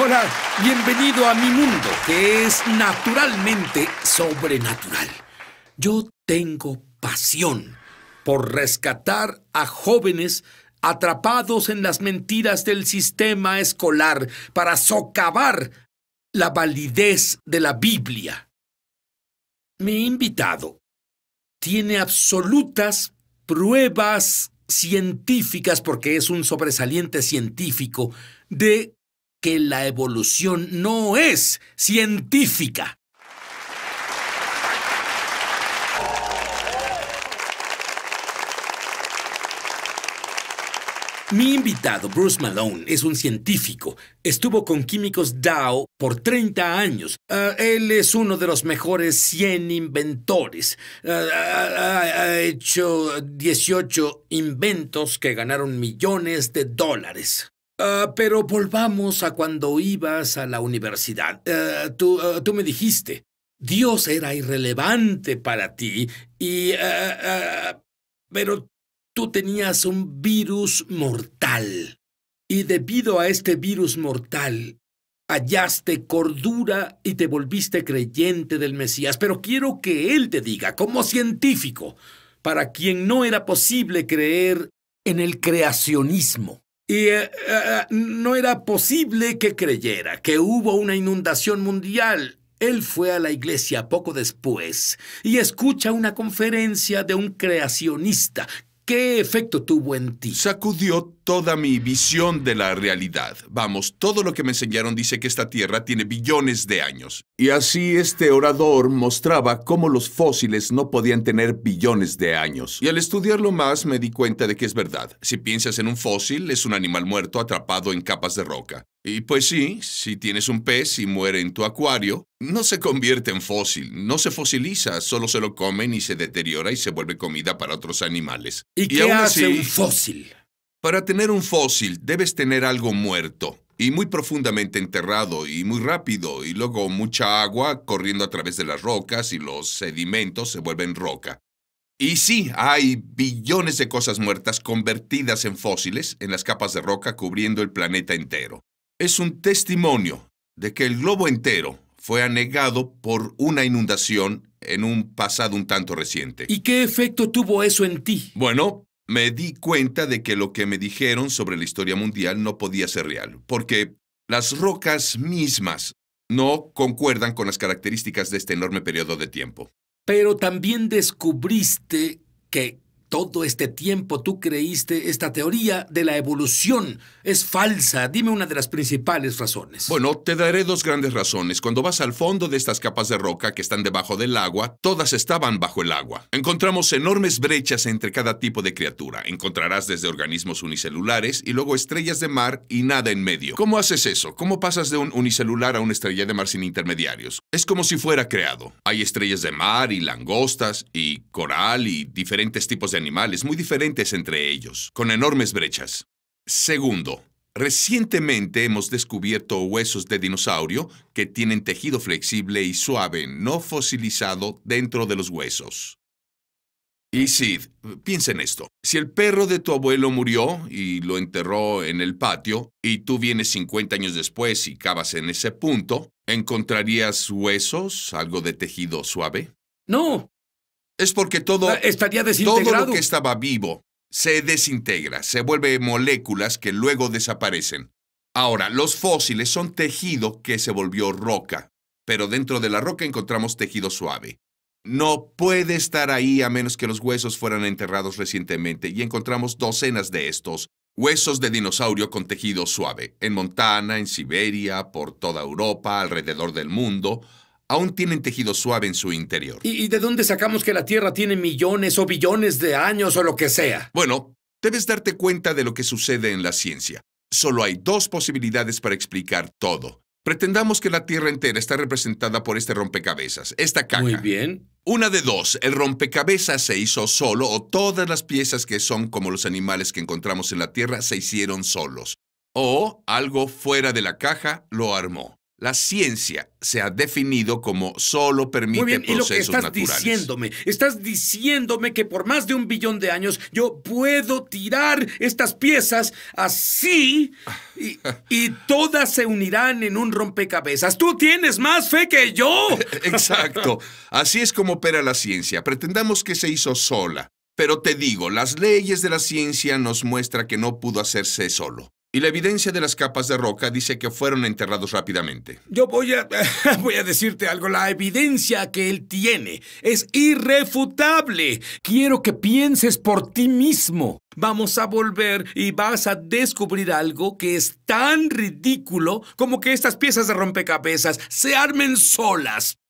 Hola, bienvenido a mi mundo, que es naturalmente sobrenatural. Yo tengo pasión por rescatar a jóvenes atrapados en las mentiras del sistema escolar para socavar la validez de la Biblia. Mi invitado tiene absolutas pruebas científicas, porque es un sobresaliente científico, de que la evolución no es científica. Mi invitado, Bruce Malone, es un científico. Estuvo con químicos Dow por 30 años. Ah, él es uno de los mejores 100 inventores. Ah, ah, ha hecho 18 inventos que ganaron millones de dólares. Ah, pero volvamos a cuando ibas a la universidad. Eh, tú, eh, tú, me dijiste, Dios era irrelevante para ti y... Eh, pero tú tenías un virus mortal. Y debido a este virus mortal, hallaste cordura y te volviste creyente del Mesías. Pero quiero que Él te diga, como científico, para quien no era posible creer en el creacionismo. Y eh, eh, no era posible que creyera que hubo una inundación mundial. Él fue a la iglesia poco después y escucha una conferencia de un creacionista. ¿Qué efecto tuvo en ti? Sacudió toda mi visión de la realidad. Vamos, todo lo que me enseñaron dice que esta Tierra tiene billones de años. Y así este orador mostraba cómo los fósiles no podían tener billones de años. Y al estudiarlo más me di cuenta de que es verdad. Si piensas en un fósil, es un animal muerto atrapado en capas de roca. Y pues sí, si tienes un pez y muere en tu acuario, no se convierte en fósil, no se fosiliza, solo se lo comen y se deteriora y se vuelve comida para otros animales. ¿Y, qué hace un fósil? Para tener un fósil debes tener algo muerto y muy profundamente enterrado y muy rápido y luego mucha agua corriendo a través de las rocas y los sedimentos se vuelven roca. Y sí, hay billones de cosas muertas convertidas en fósiles en las capas de roca cubriendo el planeta entero. Es un testimonio de que el globo entero fue anegado por una inundación en un pasado un tanto reciente. ¿Y qué efecto tuvo eso en ti? Bueno, me di cuenta de que lo que me dijeron sobre la historia mundial no podía ser real, porque las rocas mismas no concuerdan con las características de este enorme periodo de tiempo. Pero también descubriste que todo este tiempo tú creíste esta teoría de la evolución. Es falsa. Dime una de las principales razones. Bueno, te daré dos grandes razones. Cuando vas al fondo de estas capas de roca que están debajo del agua, todas estaban bajo el agua. Encontramos enormes brechas entre cada tipo de criatura. Encontrarás desde organismos unicelulares y luego estrellas de mar y nada en medio. ¿Cómo haces eso? ¿Cómo pasas de un unicelular a una estrella de mar sin intermediarios? Es como si fuera creado. Hay estrellas de mar y langostas y coral y diferentes tipos de animales muy diferentes entre ellos, con enormes brechas. Segundo, recientemente hemos descubierto huesos de dinosaurio que tienen tejido flexible y suave no fosilizado dentro de los huesos. Y Sid, piensa en esto. Si el perro de tu abuelo murió y lo enterró en el patio, y tú vienes 50 años después y cavas en ese punto, ¿encontrarías huesos, algo de tejido suave? No, es porque todo, ah, Estaría desintegrado. todo lo que estaba vivo se desintegra, se vuelve moléculas que luego desaparecen. Ahora, los fósiles son tejido que se volvió roca, pero dentro de la roca encontramos tejido suave. No puede estar ahí a menos que los huesos fueran enterrados recientemente y encontramos docenas de estos, huesos de dinosaurio con tejido suave, en Montana, en Siberia, por toda Europa, alrededor del mundo, aún tienen tejido suave en su interior. ¿Y, de dónde sacamos que la Tierra tiene millones o billones de años o lo que sea? Bueno, debes darte cuenta de lo que sucede en la ciencia. Solo hay dos posibilidades para explicar todo. Pretendamos que la Tierra entera está representada por este rompecabezas, esta caja. Muy bien. Una de dos, el rompecabezas se hizo solo o todas las piezas que son como los animales que encontramos en la Tierra se hicieron solos. O algo fuera de la caja lo armó. La ciencia se ha definido como solo permite Muy bien, procesos y estás diciéndome, estás diciéndome que por más de un billón de años yo puedo tirar estas piezas así y, y todas se unirán en un rompecabezas. Tú tienes más fe que yo. Exacto. Así es como opera la ciencia. Pretendamos que se hizo sola. Pero te digo, las leyes de la ciencia nos muestra que no pudo hacerse solo. Y la evidencia de las capas de roca dice que fueron enterrados rápidamente. Yo voy a, voy a decirte algo. La evidencia que él tiene es irrefutable. Quiero que pienses por ti mismo. Vamos a volver y vas a descubrir algo que es tan ridículo como que estas piezas de rompecabezas se armen solas.